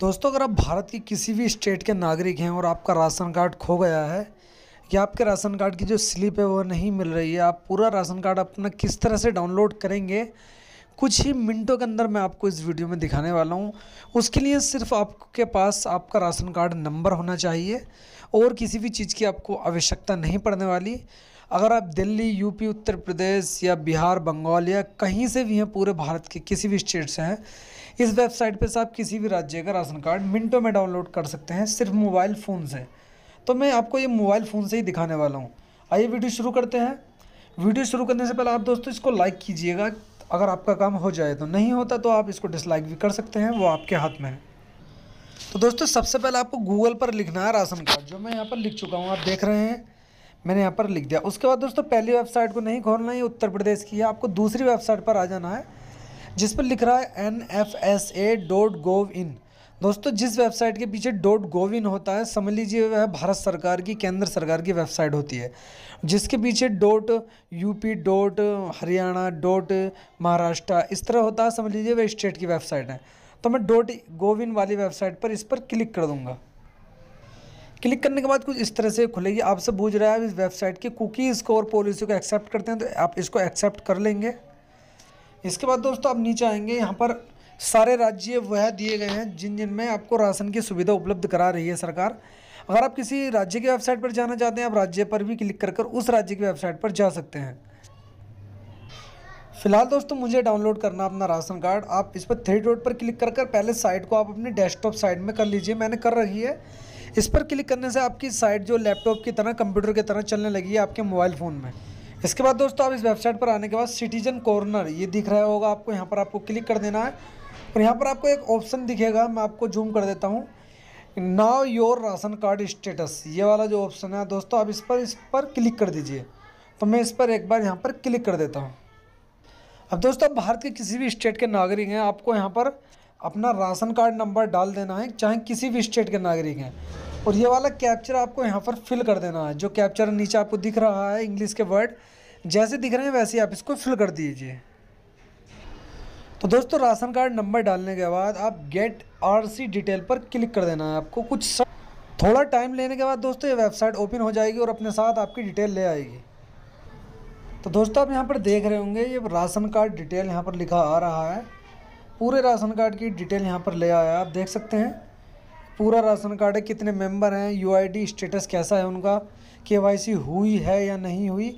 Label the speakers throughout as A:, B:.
A: दोस्तों अगर आप भारत के किसी भी स्टेट के नागरिक हैं और आपका राशन कार्ड खो गया है या आपके राशन कार्ड की जो स्लिप है वो नहीं मिल रही है आप पूरा राशन कार्ड अपना किस तरह से डाउनलोड करेंगे कुछ ही मिनटों के अंदर मैं आपको इस वीडियो में दिखाने वाला हूँ उसके लिए सिर्फ आपके पास आपका राशन कार्ड नंबर होना चाहिए और किसी भी चीज़ की आपको आवश्यकता नहीं पड़ने वाली अगर आप दिल्ली यूपी उत्तर प्रदेश या बिहार बंगाल या कहीं से भी हैं पूरे भारत के किसी भी स्टेट से हैं इस वेबसाइट पर से आप किसी भी राज्य का राशन कार्ड मिनटों में डाउनलोड कर सकते हैं सिर्फ मोबाइल फ़ोन से तो मैं आपको ये मोबाइल फ़ोन से ही दिखाने वाला हूँ आइए वीडियो शुरू करते हैं वीडियो शुरू करने से पहले आप दोस्तों इसको लाइक कीजिएगा अगर आपका काम हो जाए तो नहीं होता तो आप इसको डिसलाइक भी कर सकते हैं वो आपके हाथ में है तो दोस्तों सबसे पहले आपको गूगल पर लिखना है राशन कार्ड जो मैं यहाँ पर लिख चुका हूँ आप देख रहे हैं मैंने यहाँ पर लिख दिया उसके बाद दोस्तों पहली वेबसाइट को नहीं खोलना है उत्तर प्रदेश की है आपको दूसरी वेबसाइट पर आ जाना है जिस पर लिख रहा है N F S A dot gov in दोस्तों जिस वेबसाइट के पीछे डॉट गोविन होता है समझ लीजिए वह भारत सरकार की केंद्र सरकार की वेबसाइट होती है जिसके पीछे dot UP dot Haryana dot Maharashtra इस तरह होता है समझ लीजिए वह स्टेट की वेबसाइट है तो मैं डॉट गोविन वाली वेबसाइट पर इस पर क्लिक कर दूँगा क्लिक करने के बाद कुछ इस तरह से खुलेगी आपसे पूछ रहा है इस वेबसाइट की कुकीज़ को और पॉलिसी को एक्सेप्ट करते हैं तो आप इसको एक्सेप्ट कर लेंगे इसके बाद दोस्तों आप नीचे आएंगे यहाँ पर सारे राज्य वह दिए गए हैं जिन जिनमें आपको राशन की सुविधा उपलब्ध करा रही है सरकार अगर आप किसी राज्य की वेबसाइट पर जाना चाहते हैं आप राज्य पर भी क्लिक कर कर उस राज्य की वेबसाइट पर जा सकते हैं फिलहाल दोस्तों मुझे डाउनलोड करना अपना राशन कार्ड आप इस पर थ्री डॉट पर क्लिक कर कर पहले साइट को आप अपने डेस्कटॉप साइट में कर लीजिए मैंने कर रखी है इस पर क्लिक करने से आपकी साइट जो लैपटॉप की तरह कंप्यूटर की तरह चलने लगी है आपके मोबाइल फ़ोन में इसके बाद दोस्तों आप इस वेबसाइट पर आने के बाद सिटीजन कॉर्नर ये दिख रहा होगा आपको यहाँ पर आपको क्लिक कर देना है और यहाँ पर आपको एक ऑप्शन दिखेगा मैं आपको जूम कर देता हूँ now your ration card status ये वाला जो ऑप्शन है दोस्तों आप इस पर इस पर क्लिक कर दीजिए तो मैं इस पर एक बार यहाँ पर क्लिक कर देता हूँ अब दोस्तों आप भारत के किसी भी स्टेट के नागरिक हैं आपको यहाँ पर अपना राशन कार्ड नंबर डाल देना है चाहे किसी भी स्टेट के नागरिक हैं और ये वाला कैप्चर आपको यहाँ पर फिल कर देना है जो कैप्चर नीचे आपको दिख रहा है इंग्लिश के वर्ड जैसे दिख रहे हैं वैसे आप इसको फिल कर दीजिए तो दोस्तों राशन कार्ड नंबर डालने के बाद आप गेट आरसी डिटेल पर क्लिक कर देना है आपको कुछ सब... थोड़ा टाइम लेने के बाद दोस्तों ये वेबसाइट ओपन हो जाएगी और अपने साथ आपकी डिटेल ले आएगी तो दोस्तों आप यहाँ पर देख रहे होंगे ये राशन कार्ड डिटेल यहाँ पर लिखा आ रहा है पूरे राशन कार्ड की डिटेल यहाँ पर ले आया आप देख सकते हैं पूरा राशन कार्ड है कितने मेंबर हैं यू स्टेटस कैसा है उनका के हुई है या नहीं हुई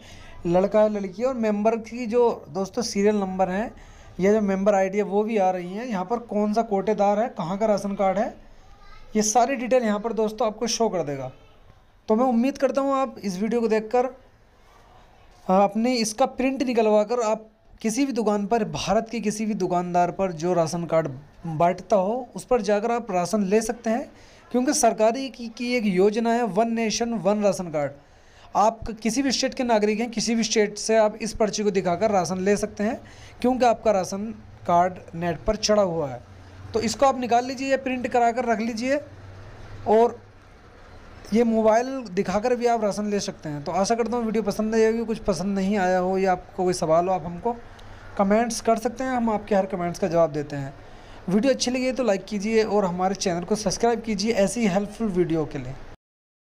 A: लड़का है लड़की और मेंबर की जो दोस्तों सीरियल नंबर हैं ये जो मेंबर आईडी है वो भी आ रही है यहाँ पर कौन सा कोटेदार है कहाँ का राशन कार्ड है ये सारी डिटेल यहाँ पर दोस्तों आपको शो कर देगा तो मैं उम्मीद करता हूँ आप इस वीडियो को देख कर अपने इसका प्रिंट निकलवा कर आप किसी भी दुकान पर भारत के किसी भी दुकानदार पर जो राशन कार्ड बांटता हो उस पर जाकर आप राशन ले सकते हैं क्योंकि सरकारी की, की एक योजना है one nation one ration card आप किसी भी स्टेट के नागरिक हैं किसी भी स्टेट से आप इस पर्ची को दिखाकर राशन ले सकते हैं क्योंकि आपका राशन कार्ड नेट पर चढ़ा हुआ है तो इसको आप निकाल लीजिए या प्रिंट करा कर रख लीजिए और ये मोबाइल दिखाकर भी आप राशन ले सकते हैं तो आशा करता हूँ वीडियो पसंद नहीं होगी कुछ पसंद नहीं आया हो या आपको कोई सवाल हो आप हमको कमेंट्स कर सकते हैं हम आपके हर कमेंट्स का जवाब देते हैं वीडियो अच्छी लगी तो लाइक कीजिए और हमारे चैनल को सब्सक्राइब कीजिए ऐसी हेल्पफुल वीडियो के लिए